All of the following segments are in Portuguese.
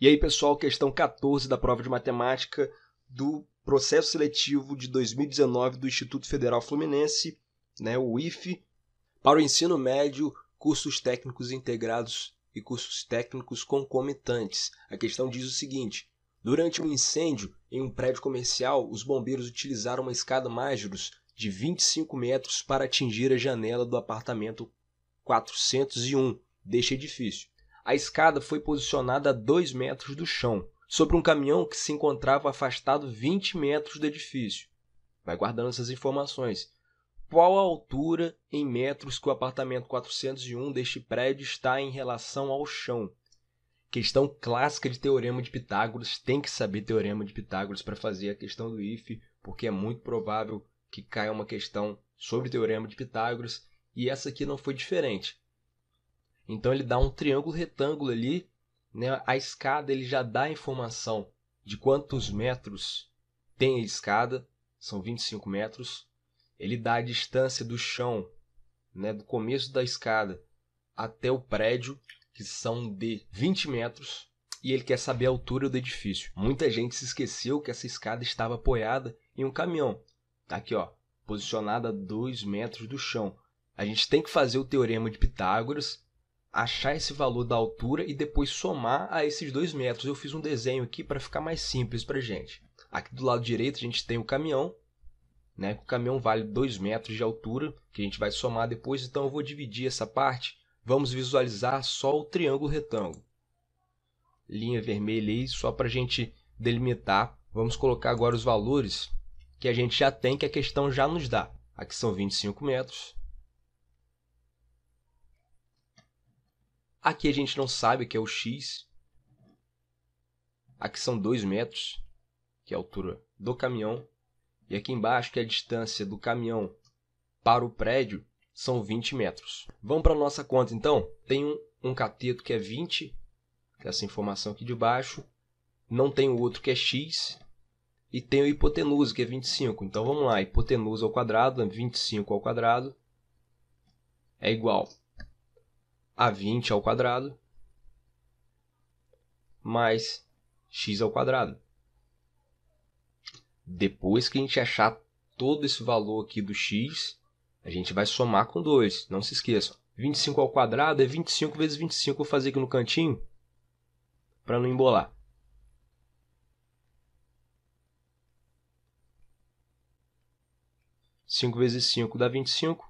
E aí, pessoal, questão 14 da prova de matemática do processo seletivo de 2019 do Instituto Federal Fluminense, né, o IFE, para o ensino médio, cursos técnicos integrados e cursos técnicos concomitantes. A questão diz o seguinte: durante um incêndio em um prédio comercial, os bombeiros utilizaram uma escada Majorus de 25 metros para atingir a janela do apartamento 401 deste edifício. A escada foi posicionada a 2 metros do chão, sobre um caminhão que se encontrava afastado 20 metros do edifício. Vai guardando essas informações. Qual a altura em metros que o apartamento 401 deste prédio está em relação ao chão? Questão clássica de teorema de Pitágoras, tem que saber teorema de Pitágoras para fazer a questão do if, porque é muito provável que caia uma questão sobre teorema de Pitágoras, e essa aqui não foi diferente. Então ele dá um triângulo retângulo ali, né? A escada ele já dá a informação de quantos metros tem a escada, são 25 metros. Ele dá a distância do chão, né, do começo da escada até o prédio, que são de 20 metros, e ele quer saber a altura do edifício. Muita gente se esqueceu que essa escada estava apoiada em um caminhão. Tá aqui, ó, posicionada a 2 metros do chão. A gente tem que fazer o teorema de Pitágoras achar esse valor da altura e depois somar a esses dois metros. Eu fiz um desenho aqui para ficar mais simples para gente. Aqui do lado direito a gente tem o caminhão, né? O caminhão vale 2 metros de altura, que a gente vai somar depois, então eu vou dividir essa parte. Vamos visualizar só o triângulo retângulo. Linha vermelha aí, só para a gente delimitar. Vamos colocar agora os valores que a gente já tem, que a questão já nos dá. Aqui são 25 metros, Aqui a gente não sabe o que é o X. Aqui são 2 metros, que é a altura do caminhão. E aqui embaixo, que é a distância do caminhão para o prédio, são 20 metros. Vamos para a nossa conta então. Tem um, um cateto que é 20, que é essa informação aqui de baixo. Não tem o outro que é x. E tem o hipotenusa, que é 25. Então vamos lá, hipotenusa ao quadrado, 25 ao quadrado, é igual a20 ao quadrado mais x ao quadrado. Depois que a gente achar todo esse valor aqui do x, a gente vai somar com 2, não se esqueçam. 25 ao quadrado é 25 vezes 25, vou fazer aqui no cantinho para não embolar. Cinco vezes cinco dá vinte e cinco.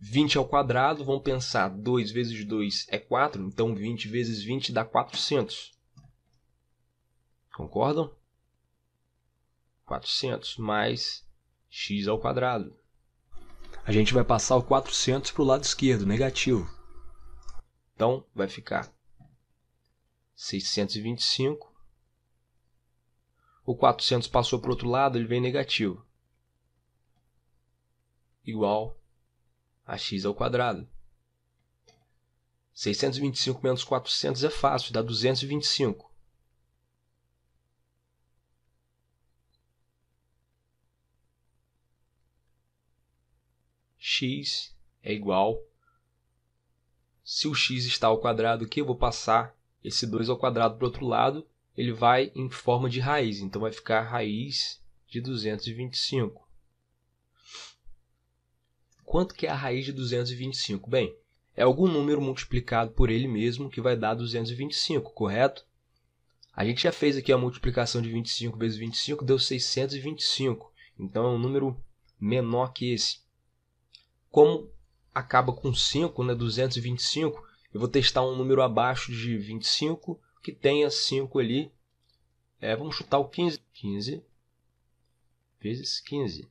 20 ao quadrado, vamos pensar, 2 vezes 2 é 4, então 20 vezes 20 dá 400. Concordam? 400 mais x ao quadrado. A gente vai passar o 400 para o lado esquerdo, negativo. Então, vai ficar 625. O 400 passou para o outro lado, ele vem negativo. Igual ax ao 625 menos 400 é fácil, dá 225. x é igual. Se o x está ao quadrado aqui, eu vou passar esse 2 ao quadrado para o outro lado, ele vai em forma de raiz, então vai ficar raiz de 225. Quanto que é a raiz de 225? Bem, é algum número multiplicado por ele mesmo que vai dar 225, correto? A gente já fez aqui a multiplicação de 25 vezes 25, deu 625. Então é um número menor que esse. Como acaba com 5, né, 225, eu vou testar um número abaixo de 25 que tenha 5 ali. É, vamos chutar o 15. 15 vezes 15.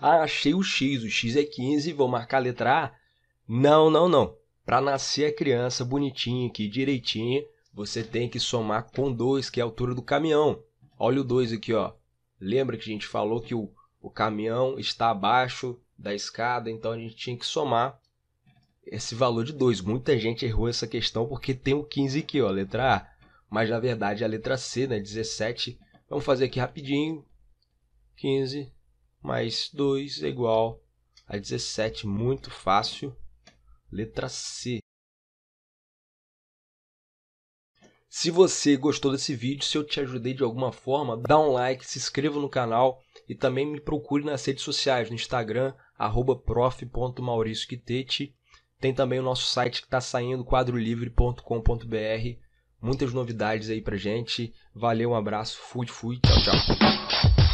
Ah, achei o X, o X é 15, vou marcar a letra A. Não, não, não. Para nascer a criança bonitinha aqui, direitinha, você tem que somar com 2, que é a altura do caminhão. Olha o 2 aqui, ó. Lembra que a gente falou que o, o caminhão está abaixo da escada, então a gente tinha que somar esse valor de 2. Muita gente errou essa questão porque tem o 15 aqui, ó, letra A. Mas na verdade é a letra C, né? 17. Vamos fazer aqui rapidinho. 15 mais 2 é igual a 17. Muito fácil. Letra C. Se você gostou desse vídeo, se eu te ajudei de alguma forma, dá um like, se inscreva no canal e também me procure nas redes sociais, no Instagram, arroba Tem também o nosso site que está saindo, quadrolivre.com.br. Muitas novidades aí pra gente. Valeu, um abraço, fui, fui, tchau, tchau.